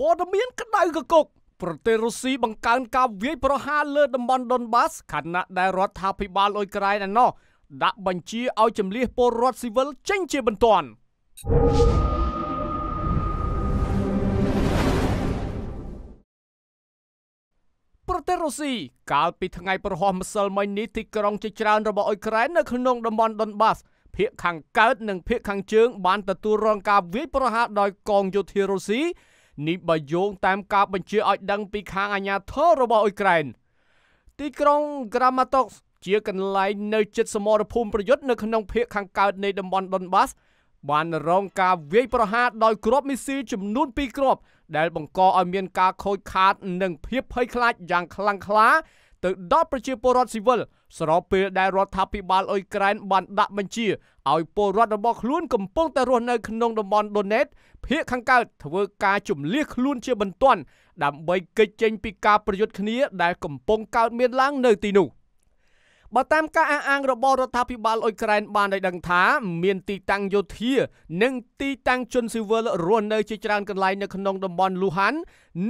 ព័ត៌មានក្តៅកគុកប្រទេសរុស្ស៊ីបង្កើនការវាយប្រហារលើតំបន់ដុនបាសខណៈដែលរដ្ឋាភិបាលអ៊ុយក្រែនឯណោះដាក់បញ្ជាឲ្យចម្លៀសពលរដ្ឋស៊ីវិលចេញជាបន្ទាន់ប្រទេសរុស្ស៊ីកាលពីថ្ងៃប្រហោះម្សិលមិញនេះទីក្រុងជាច្រើនរបស់អ៊ុយក្រែននៅក្នុងតំបន់ដុនបាសភាគខាងកើតនិងភាគខាងជើងបានទទួលរងការវាយប្រហារដោយកងយោធារុស្ស៊ីនេះបើយោងតាមការបញ្ជាឲ្យដឹងពីខាងអាជ្ញាធររបស់អ៊ុយក្រែនទីក្រុងក្រាម៉ាតុកជាកន្លែងនៅជិតសមរភូមិប្រយុទ្ធនៅក្នុងភូមិខាងកើតនៃតំបន់ដុនបាស បាន រងការវាយប្រហារដោយគ្រាប់មីស៊ីលចំនួន2គ្រាប់ដែលបង្កឲ្យមានការខូចខាត និងភាពភ័យខ្លាចយ៉ាងខ្លាំងក្លាទៅដល់ប្រជាពលរដ្ឋស៊ីវិលស្របពេលដែលរដ្ឋាភិបាលអ៊ុយក្រែនបានដាក់បញ្ជាឲ្យពលរដ្ឋរបស់ខ្លួនកំពុងតែរស់នៅក្នុងតំបន់ដូណេត ភាគខាងកើតធ្វើការជំលៀសខ្លួនជាបន្ទាន់ដើម្បីគេចចេញពីការប្រយុទ្ធគ្នាដែលកំពុងកើតមានឡើងនៅទីនោះ។បើតាមការអះអាងរបស់រដ្ឋាភិបាលអ៊ុយក្រែនបានឲ្យដឹងថា មានទីតាំងយោធា និងទីតាំងជនស៊ីវិលរស់នៅ ជាច្រើនកន្លែងនៅក្នុងតំបន់លូហាន់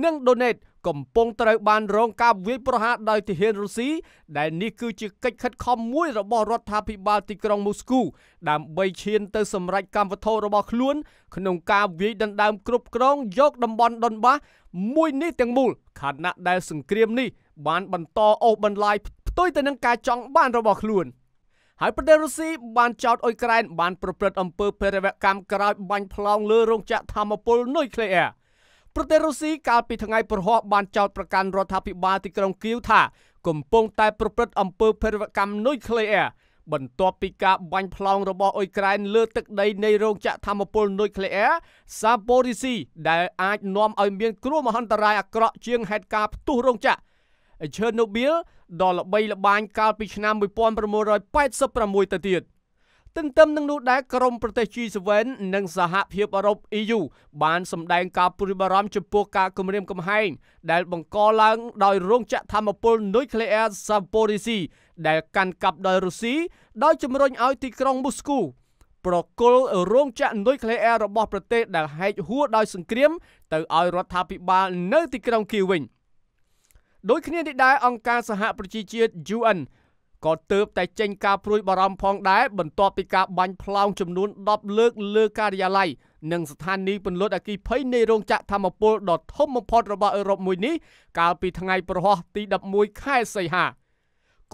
និងដូណេតកំពុងត្រូវបានរងការវាយប្រហារដោយទាហានរុស្ស៊ីដែលនេះគឺជាកិច្ចខិតខំមួយរបស់រដ្ឋាភិបាលទីក្រុងមូស្គូដើម្បីឈានទៅសម្រេចកម្មវត្ថុរបស់ខ្លួន ក្នុងការវាយដណ្ដើមគ្រប់គ្រងយកតំបន់ដុនបាសមួយនេះទាំងមូលខណៈដែលសង្គ្រាមនេះបានបន្តអូសបន្លាយផ្ទុយទៅនឹងការចង់បានរបស់ខ្លួន។ហើយប្រទេសរុស្ស៊ីបានចោទអ៊ុយក្រែនបានប្រព្រឹត្តអំពើភេរវកម្មក្រោយបាញ់ផ្លោងលើរោងចក្រធម្មពលនុយក្លេអ៊ែរប្រទេសរុស្ស៊ីកាលពីថ្ងៃព្រហស្បតិ៍បានចោទប្រកាន់រដ្ឋាភិបាលទីក្រុងគៀវថាកំពុងតែប្រព្រឹត្តអំពើភេរវកម្មនុយក្លេអ៊ែរបន្ទាប់ពីការបាញ់ផ្លោងរបស់អ៊ុយក្រែនលើទឹកដីនៃរោងចក្រធម្មពលនុយក្លេអ៊ែរ Zaporizhzhia ដែលអាចនាំឲ្យមានគ្រោះមហន្តរាយអាក្រក់ជាងហេតុការណ៍ផ្ទុះរោងចក្រ Chernobyl ដ៏ល្បីល្បាញកាលពីឆ្នាំ1986ទៅទៀត។ទន្ទឹមនឹងនោះដែរក្រុមប្រទេស G7 និងសហភាពអឺរ៉ុប EU បានសម្ដែងការព្រួយបារម្ភចំពោះការគំរាមកំហែងដែលបង្កឡើងដោយរោងចក្រធម្មពលនុយក្លេអ៊ែរ Zaporizhzhia ដែលកាន់កាប់ដោយរុស្ស៊ីដោយជំរុញឲ្យទីក្រុងមូស្គូប្រគល់រោងចក្រនុយក្លេអ៊ែររបស់ប្រទេសដែលហែកហួរដោយសង្គ្រាម ទៅឲ្យរដ្ឋាភិបាលនៅទីក្រុងគីវវិញដោយគ្នានេះដែរអង្គការសហប្រជាជាតិ UN ក៏ទៅបតែចេញការព្រួយបារម្ភផងដែរបន្ទាប់ពីការបាញ់ផ្លោងចំនួន10លើកលើការិយាល័យនិងស្ថានីយពន្លត់អគិភ័យនៃរោងចក្រធម្មពលដ៏ធំបំផុតរបស់អឺរ៉ុបមួយនេះកាលពីថ្ងៃប្រហោះទី11ខែសីហា។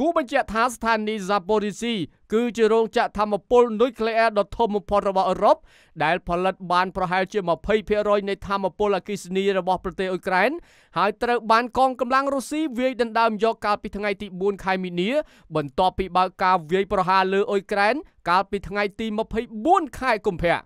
គូបញ្ជាក់ថាស្ថានីយ៍ Zaporizhzhia គឺជារោងចក្រធម្មពលនុយក្លេអ៊ែរដ៏ធំបំផុតរបស់អឺរ៉ុបដែលផលិតបានប្រហែលជា20%នៃធម្មពលអគ្គិសនីរបស់ប្រទេសអ៊ុយក្រែនហើយត្រូវបានកងកម្លាំងរុស្ស៊ីវាយដណ្ដើមយកកាលពីថ្ងៃទី4ខែមីនាបន្ទាប់ពីបើកការវាយប្រហារលើអ៊ុយក្រែនកាលពីថ្ងៃទី24ខែកុម្ភៈ